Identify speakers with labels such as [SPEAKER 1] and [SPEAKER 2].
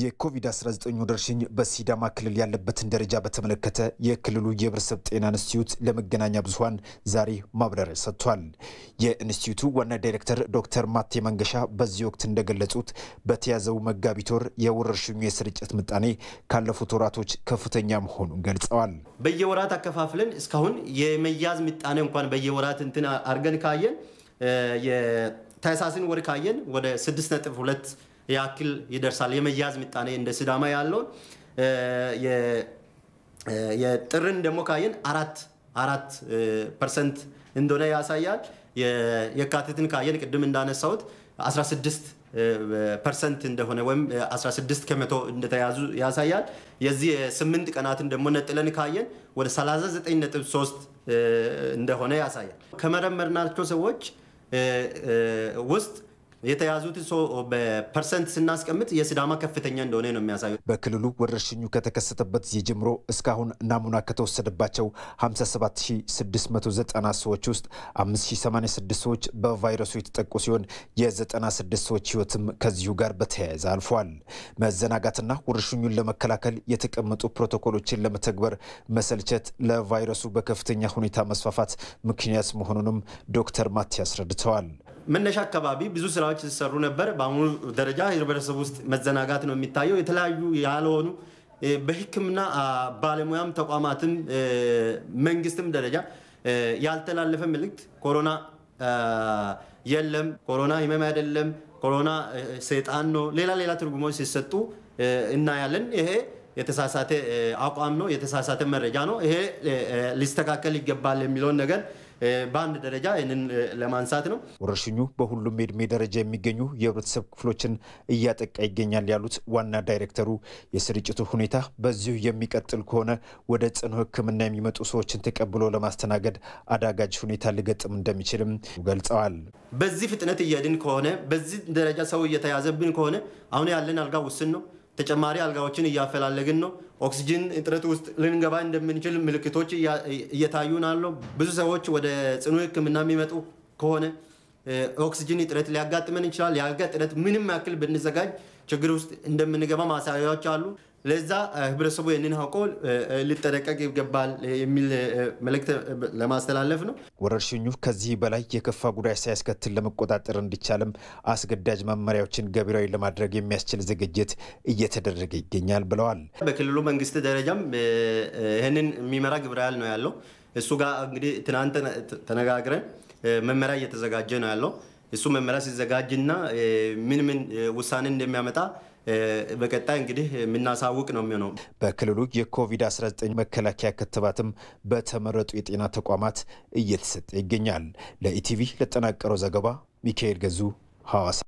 [SPEAKER 1] የኮቪድ-19 ወረርሽኝ በሲዳማ ክልል ያለበትን ደረጃ በተመለከተ የክልሉ የህብረተሰብ ጤና ኢንስቲትዩት ለመገናኛ ብዙኃን ዛሬ ማብራሪያ ሰጥቷል። የኢንስቲትዩቱ ዋና ዳይሬክተር ዶክተር ማቴ መንገሻ በዚህ ወቅት እንደገለጹት በተያዘው መጋቢት ወር የወረርሽኙ የስርጭት ምጣኔ ካለፉት ወራቶች ከፍተኛ መሆኑን ገልጸዋል።
[SPEAKER 2] በየወራት አከፋፍለን እስካሁን የመያዝ ምጣኔ እንኳን በየወራት እንትን አርገን ካየን የታህሳስን ወር ካየን ወደ 6.2 ያክል ይደርሳል። የመያዝ ምጣኔ እንደ ሲዳማ ያለውን የጥርን ደግሞ ካየን አራት አራት ፐርሰንት እንደሆነ ያሳያል። የካቲትን ካየን ቅድም እንዳነሳሁት 16 ፐርሰንት እንደሆነ ወይም 16 ከመቶ እንደተያዙ ያሳያል። የዚህ የስምንት ቀናትን ደግሞ ነጥለን ካየን ወደ 39.3 እንደሆነ ያሳያል። ከመረመርናቸው ሰዎች ውስጥ የተያዙትን በፐርሰንት ስናስቀምጥ የሲዳማ ከፍተኛ እንደሆነ ነው የሚያሳዩ።
[SPEAKER 1] በክልሉ ወረርሽኙ ከተከሰተበት ጊዜ ጀምሮ እስካሁን ናሙና ከተወሰደባቸው 57690 ሰዎች ውስጥ 586 ሰዎች በቫይረሱ የተጠቁ ሲሆን የ96 ሰዎች ህይወትም ከዚሁ ጋር በተያያዘ አልፏል። መዘናጋትና ወረርሽኙን ለመከላከል የተቀመጡ ፕሮቶኮሎችን ለመተግበር መሰልቸት ለቫይረሱ በከፍተኛ ሁኔታ መስፋፋት ምክንያት መሆኑንም ዶክተር ማቲያስ አስረድተዋል።
[SPEAKER 2] መነሻ አካባቢ ብዙ ስራዎች ሲሰሩ ነበር። በአሁኑ ደረጃ ህብረተሰብ ውስጥ መዘናጋት ነው የሚታየው። የተለያዩ ያልሆኑ በህክምና ባለሙያም ተቋማትም መንግስትም ደረጃ ያልተላለፈ ምልክት ኮሮና የለም፣ ኮሮና ህመም አይደለም፣ ኮሮና ሰይጣን ነው፣ ሌላ ሌላ ትርጉሞች ሲሰጡ እናያለን። ይሄ የተሳሳተ አቋም ነው፣ የተሳሳተ መረጃ ነው። ይሄ ሊስተካከል ይገባል የሚለውን ነገር በአንድ ደረጃ
[SPEAKER 1] ይህንን ለማንሳት ነው። ወረርሽኙ በሁሉም እድሜ ደረጃ የሚገኙ የህብረተሰብ ክፍሎችን እያጠቃ ይገኛል ያሉት ዋና ዳይሬክተሩ የስርጭቱ ሁኔታ በዚሁ የሚቀጥል ከሆነ ወደ ጽኑ ሕክምና የሚመጡ ሰዎችን ተቀብሎ ለማስተናገድ አዳጋጅ ሁኔታ ሊገጥም እንደሚችልም ገልጸዋል።
[SPEAKER 2] በዚህ ፍጥነት እየድን ከሆነ በዚህ ደረጃ ሰው እየተያዘብን ከሆነ አሁን ያለን አልጋ ውስን ነው። ተጨማሪ አልጋዎችን እያፈላለግን ነው። ኦክሲጅን እጥረት ውስጥ ልንገባ እንደምንችል ምልክቶች እየታዩን አሉ። ብዙ ሰዎች ወደ ጽኑ ሕክምና የሚመጡ ከሆነ ኦክሲጅን እጥረት ሊያጋጥመን ይችላል። የአልጋ እጥረት ምንም ያክል ብንዘጋጅ ችግር ውስጥ እንደምንገባ ማሳያዎች አሉ። ለዛ ህብረተሰቡ ይህንን አውቆ
[SPEAKER 1] ሊጠነቀቅ ይገባል የሚል መልእክት ለማስተላለፍ ነው። ወረርሽኙ ከዚህ በላይ የከፋ ጉዳይ ሳያስከትል ለመቆጣጠር እንዲቻልም አስገዳጅ መመሪያዎችን ገቢራዊ ለማድረግ የሚያስችል ዝግጅት እየተደረገ ይገኛል ብለዋል።
[SPEAKER 2] በክልሉ መንግስት ደረጃም ይህንን የሚመራ ግብረ ኃይል ነው ያለው። እሱ ጋር እንግዲህ ትናንት ተነጋግረን መመሪያ እየተዘጋጀ ነው ያለው እሱ መመሪያ ሲዘጋጅና ምን ምን ውሳኔ እንደሚያመጣ በቀጣይ እንግዲህ የምናሳውቅ ነው የሚሆነው።
[SPEAKER 1] በክልሉ የኮቪድ-19 መከላከያ ክትባትም በተመረጡ የጤና ተቋማት እየተሰጠ ይገኛል። ለኢቲቪ ለጠናቀረው ዘገባ ሚካኤል ገዙ ሐዋሳ